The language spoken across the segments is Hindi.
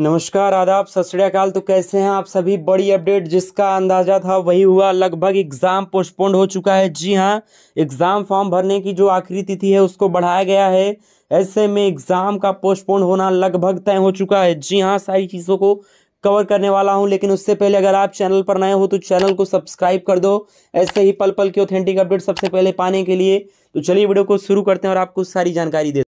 नमस्कार आदाब सत श्रीकाल तो कैसे हैं आप सभी बड़ी अपडेट जिसका अंदाजा था वही हुआ लगभग एग्ज़ाम पोस्टपोन्ड हो चुका है जी हाँ एग्ज़ाम फॉर्म भरने की जो आखिरी तिथि है उसको बढ़ाया गया है ऐसे में एग्ज़ाम का पोस्टपोन्ड होना लगभग तय हो चुका है जी हाँ सारी चीज़ों को कवर करने वाला हूं लेकिन उससे पहले अगर आप चैनल पर नए हो तो चैनल को सब्सक्राइब कर दो ऐसे ही पल पल की ऑथेंटिक अपडेट सबसे पहले पाने के लिए तो चलिए वीडियो को शुरू करते हैं और आपको सारी जानकारी दे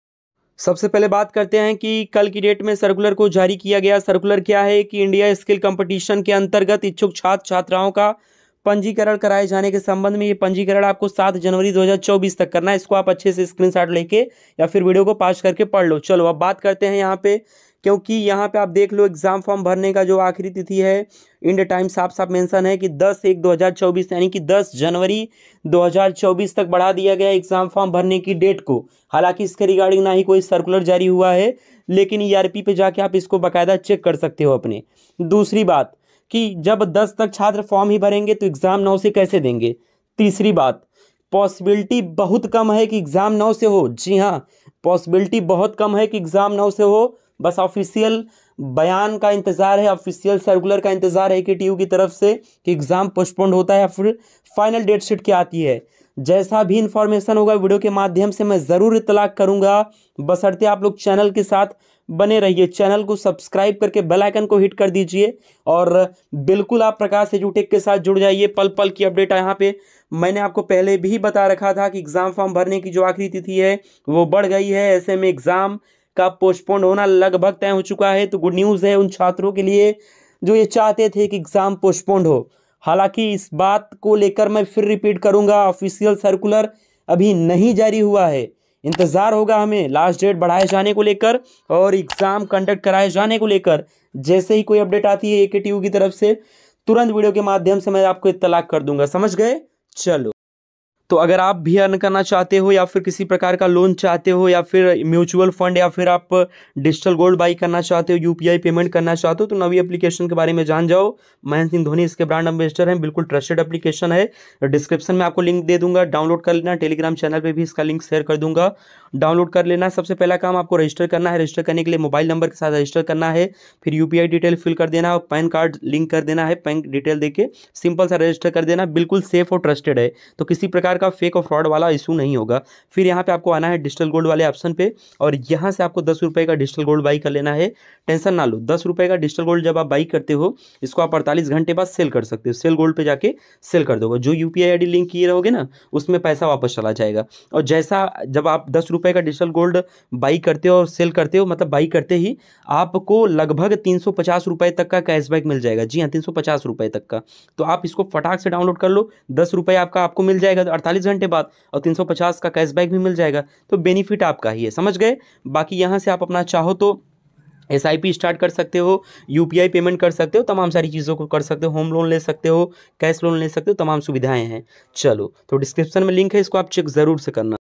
सबसे पहले बात करते हैं कि कल की डेट में सर्कुलर को जारी किया गया सर्कुलर क्या है कि इंडिया स्किल कंपटीशन के अंतर्गत इच्छुक छात्र छात्राओं का पंजीकरण कराए जाने के संबंध में ये पंजीकरण आपको सात जनवरी 2024 तक करना है इसको आप अच्छे से स्क्रीनशॉट लेके या फिर वीडियो को पास करके पढ़ लो चलो अब बात करते हैं यहाँ पे क्योंकि यहाँ पे आप देख लो एग्ज़ाम फॉर्म भरने का जो आखिरी तिथि है इंड टाइम साफ साफ मेंशन है कि 10 एक 2024 यानी कि 10 जनवरी 2024 तक बढ़ा दिया गया एग्ज़ाम फॉर्म भरने की डेट को हालांकि इसके रिगार्डिंग ना ही कोई सर्कुलर जारी हुआ है लेकिन ई e पे जाके आप इसको बाकायदा चेक कर सकते हो अपने दूसरी बात कि जब दस तक छात्र फॉर्म ही भरेंगे तो एग्ज़ाम नौ से कैसे देंगे तीसरी बात पॉसिबिलिटी बहुत कम है कि एग्ज़ाम नौ से हो जी हाँ पॉसिबिलिटी बहुत कम है कि एग्ज़ाम नौ से हो बस ऑफिशियल बयान का इंतज़ार है ऑफिशियल सर्कुलर का इंतज़ार है कि टी की तरफ से कि एग्ज़ाम पोस्टपोन्ड होता है या फिर फाइनल डेट शीट क्या आती है जैसा भी इंफॉर्मेशन होगा वीडियो के माध्यम से मैं ज़रूर इतलाक करूँगा बसरते आप लोग चैनल के साथ बने रहिए चैनल को सब्सक्राइब करके बेल आइकन को हिट कर दीजिए और बिल्कुल आप प्रकाश एजुटेक के साथ जुड़ जाइए पल पल की अपडेट यहाँ पे मैंने आपको पहले भी बता रखा था कि एग्ज़ाम फॉर्म भरने की जो आखिरी तिथि है वो बढ़ गई है ऐसे में एग्ज़ाम का पोस्टपोन होना लगभग तय हो चुका है तो गुड न्यूज़ है उन छात्रों के लिए जो ये चाहते थे कि एग्ज़ाम पोस्टपोन हो हालांकि इस बात को लेकर मैं फिर रिपीट करूंगा ऑफिशियल सर्कुलर अभी नहीं जारी हुआ है इंतज़ार होगा हमें लास्ट डेट बढ़ाए जाने को लेकर और एग्ज़ाम कंडक्ट कराए जाने को लेकर जैसे ही कोई अपडेट आती है ए की तरफ से तुरंत वीडियो के माध्यम से मैं आपको इतलाक कर दूंगा समझ गए चलो तो अगर आप भी अर्न करना चाहते हो या फिर किसी प्रकार का लोन चाहते हो या फिर म्यूचुअल फंड या फिर आप डिजिटल गोल्ड बाई करना चाहते हो यूपीआई पेमेंट करना चाहते हो तो नवी एप्लीकेशन के बारे में जान जाओ महेंद्र सिंह धोनी इसके ब्रांड एम्बेसडर हैं बिल्कुल ट्रस्टेड एप्लीकेशन है डिस्क्रिप्शन में आपको लिंक दे दूंगा डाउनलोड कर लेना टेलीग्राम चैनल पर भी इसका लिंक शेयर कर दूंगा डाउनलोड कर लेना सबसे पहला काम आपको रजिस्टर करना है रजिस्टर करने के लिए मोबाइल नंबर के साथ रजिस्टर करना है फिर यू डिटेल फिल कर देना और पैन कार्ड लिंक कर देना है पैन डिटेल देके सिंपल सा रजिस्टर कर देना बिल्कुल सेफ और ट्रस्टेड है तो किसी प्रकार का फेक और फ्रॉड वाला इशू नहीं होगा फिर यहाँ पे आपको आना है डिजिटल गोल्ड वाले ऑप्शन पे और यहाँ से आपको दस रुपये का डिजिटल गोल्ड बाई कर लेना है टेंशन ना लो दस रुपये का डिजिटल गोल्ड जब आप बाई करते हो इसको आप अड़तालीस घंटे बाद सेल कर सकते हो सेल गोल्ड पर जाके सेल कर दोगे जो यू पी लिंक किए रहोगे ना उसमें पैसा वापस चला जाएगा और जैसा जब आप दस का डिजिटल गोल्ड बाई करते हो और सेल करते हो मतलब बाई करते ही आपको लगभग तीन तक का कैशबैक मिल जाएगा जी हाँ तीन तक का तो आप इसको फटाक से डाउनलोड कर लो दस रुपये आपका आपको मिल जाएगा तो 48 घंटे बाद और 350 का कैशबैक भी मिल जाएगा तो बेनिफिट आपका ही है समझ गए बाकी यहाँ से आप अपना चाहो तो एस आई पी स्टार्ट कर सकते हो यू पी आई पेमेंट कर सकते हो तमाम सारी चीज़ों को कर सकते हो होम लोन ले सकते हो कैश लोन ले सकते हो तमाम सुविधाएं हैं चलो तो डिस्क्रिप्शन में लिंक है इसको आप चेक ज़रूर से करना